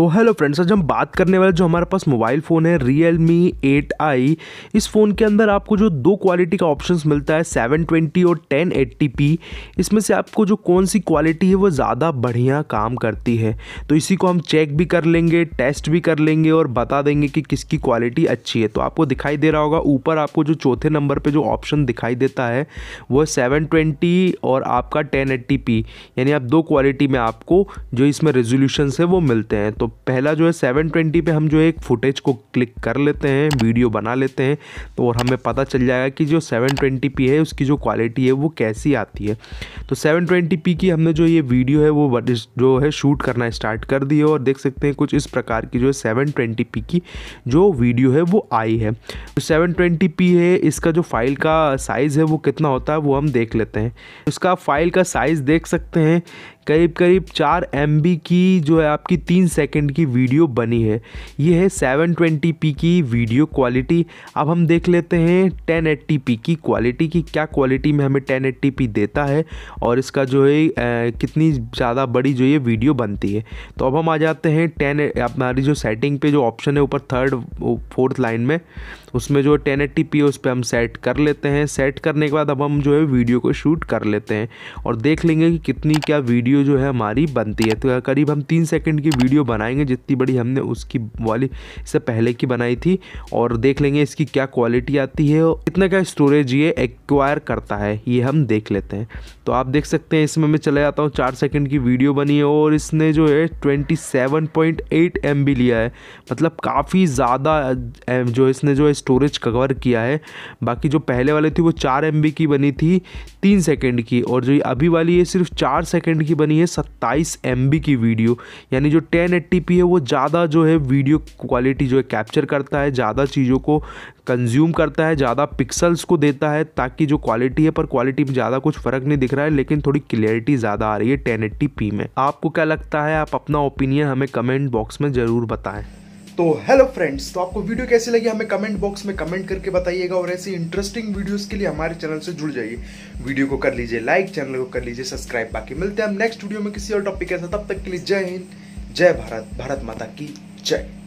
तो hello friends आज हम बात करने वाले जो हमारे पास मोबाइल फ़ोन है रियल मी एट आई इस फ़ोन के अंदर आपको जो दो क्वालिटी का ऑप्शन मिलता है सेवन ट्वेंटी और टेन एट्टी पी इसमें से आपको जो कौन सी क्वालिटी है वो ज़्यादा बढ़िया काम करती है तो इसी को हम चेक भी कर लेंगे टेस्ट भी कर लेंगे और बता देंगे कि किसकी क्वालिटी अच्छी है तो आपको दिखाई दे रहा होगा ऊपर आपको जो चौथे नंबर पर जो ऑप्शन दिखाई देता है वो सेवन ट्वेंटी और आपका टेन एट्टी पी यानी आप दो क्वालिटी में आपको जो इसमें रेजोल्यूशन है वो मिलते हैं तो पहला जो है 720 पे हम जो एक फुटेज को क्लिक कर लेते हैं वीडियो बना लेते हैं तो और हमें पता चल जाएगा कि जो 720p है उसकी जो क्वालिटी है वो कैसी आती है तो 720p की हमने जो ये वीडियो है वो जो है शूट करना स्टार्ट कर दी है और देख सकते हैं कुछ इस प्रकार की जो है सेवन की जो वीडियो है वो आई है सेवन ट्वेंटी पी है इसका जो फाइल का साइज़ है वो कितना होता है वो हम देख लेते हैं उसका फाइल का साइज़ देख सकते हैं करीब करीब चार एम की जो है आपकी तीन सेकंड की वीडियो बनी है ये है 720p की वीडियो क्वालिटी अब हम देख लेते हैं 1080p की क्वालिटी की क्या क्वालिटी में हमें 1080p देता है और इसका जो है कितनी ज़्यादा बड़ी जो ये वीडियो बनती है तो अब हम आ जाते हैं टेन हमारी जो सेटिंग पे जो ऑप्शन है ऊपर थर्ड फोर्थ लाइन में उसमें जो टेन एट्टी पी उस पर हम सेट कर लेते हैं सेट करने के बाद अब हम जो है वीडियो को शूट कर लेते हैं और देख लेंगे कि कितनी क्या वीडियो जो है हमारी बनती है तो करीब हम तीन सेकंड की वीडियो बनाएंगे जितनी बड़ी हमने उसकी वाली इससे पहले की बनाई थी और देख लेंगे इसकी क्या क्वालिटी आती है और कितना क्या स्टोरेज ये एक्वायर करता है ये हम देख लेते हैं तो आप देख सकते हैं इसमें मैं चला जाता हूँ चार सेकेंड की वीडियो बनी है और इसने जो है twenty seven point eight M लिया है मतलब काफ़ी ज़्यादा जो इसने जो है स्टोरेज कवर किया है बाकी जो पहले वाले थी वो चार एम की बनी थी तीन सेकेंड की और जो अभी वाली है सिर्फ चार सेकेंड की बनी है सत्ताईस एम की वीडियो यानी जो टेन है वो ज़्यादा जो है वीडियो क्वालिटी जो है कैप्चर करता है ज़्यादा चीज़ों को कंज्यूम करता है ज़्यादा पिक्सल्स को देता है ताकि जो क्वालिटी है पर क्वालिटी में ज़्यादा कुछ फ़र्क नहीं दिख रहा है लेकिन थोड़ी क्लियरिटी ज़्यादा आ रही है टेन में आपको क्या लगता है आप अपना ओपिनियन हमें कमेंट बॉक्स में ज़रूर बताएं तो हेलो फ्रेंड्स तो आपको वीडियो कैसी लगी हमें कमेंट बॉक्स में कमेंट करके बताइएगा और ऐसी इंटरेस्टिंग वीडियोस के लिए हमारे चैनल से जुड़ जाइए वीडियो को कर लीजिए लाइक चैनल को कर लीजिए सब्सक्राइब बाकी मिलते हैं हम नेक्स्ट वीडियो में किसी और टॉपिक के साथ तब तक के लिए जय हिंद जय भारत भारत माता की जय